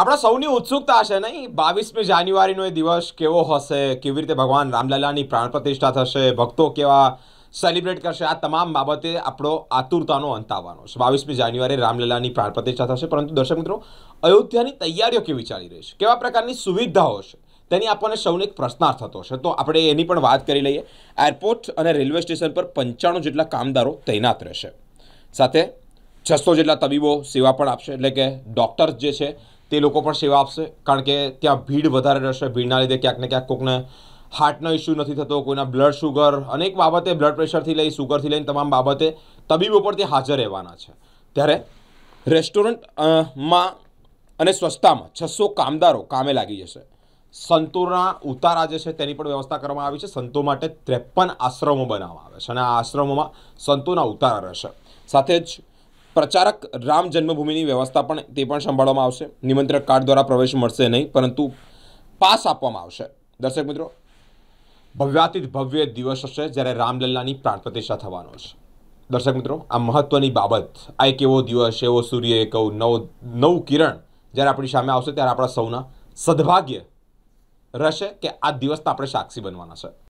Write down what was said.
આપણા સૌની ઉત્સુકતા હશે નહીં બાવીસમી જાન્યુઆરીનો એ દિવસ કેવો હશે કેવી રીતે ભગવાન રામલલાની પ્રાણ પ્રતિષ્ઠા થશે ભક્તો કેવા સેલિબ્રેટ કરશે આ તમામ બાબતે આપણો આતુરતાનો અંત આવવાનો છે બાવીસમી જાન્યુઆરી રામલલાની પ્રાણ પ્રતિષ્ઠા થશે પરંતુ દર્શક મિત્રો અયોધ્યાની તૈયારીઓ કેવી ચાલી રહી છે કેવા પ્રકારની સુવિધાઓ છે તેની આપણને સૌને એક પ્રશ્નાર્થ થતો છે તો આપણે એની પણ વાત કરી લઈએ એરપોર્ટ અને રેલવે સ્ટેશન પર પંચાણું જેટલા કામદારો તૈનાત રહેશે સાથે છસો જેટલા તબીબો સેવા પણ આપશે એટલે કે ડૉક્ટર્સ જે છે તે લોકો પણ સેવા આપશે કારણ કે ત્યાં ભીડ વધારે રહેશે ભીડના લીધે ક્યાંક ને ક્યાંક કોઈકને હાર્ટનો ઇસ્યુ નથી થતો કોઈના બ્લડ શુગર અનેક બાબતે બ્લડ પ્રેશરથી લઈ શુગરથી લઈને તમામ બાબતે તબીબો પર તે હાજર રહેવાના છે ત્યારે રેસ્ટોરન્ટ માં અને સ્વચ્છતામાં છસો કામદારો કામે લાગી જશે સંતોના ઉતારા જે છે તેની પણ વ્યવસ્થા કરવામાં આવી છે સંતો માટે ત્રેપન આશ્રમો બનાવવામાં આવે છે અને આ આશ્રમોમાં સંતોના ઉતારા રહેશે સાથે જ પ્રચારક રામ જન્મભૂમિની વ્યવસ્થા પણ તે પણ સંભાળવામાં આવશે નિમંત્રક કાર્ડ દ્વારા પ્રવેશ મળશે નહીં પરંતુ પાસ આપવામાં આવશે દર્શક મિત્રો ભવ્યાતિત ભવ્ય દિવસ હશે જ્યારે રામલલ્લાની પ્રાણ પ્રતિષ્ઠા થવાનો છે દર્શક મિત્રો આ મહત્ત્વની બાબત આ એક એવો દિવસ એવો સૂર્ય એક નવ નવ કિરણ જ્યારે આપણી સામે આવશે ત્યારે આપણા સૌના સદભાગ્ય રહેશે કે આ દિવસ તો આપણે સાક્ષી બનવાના છે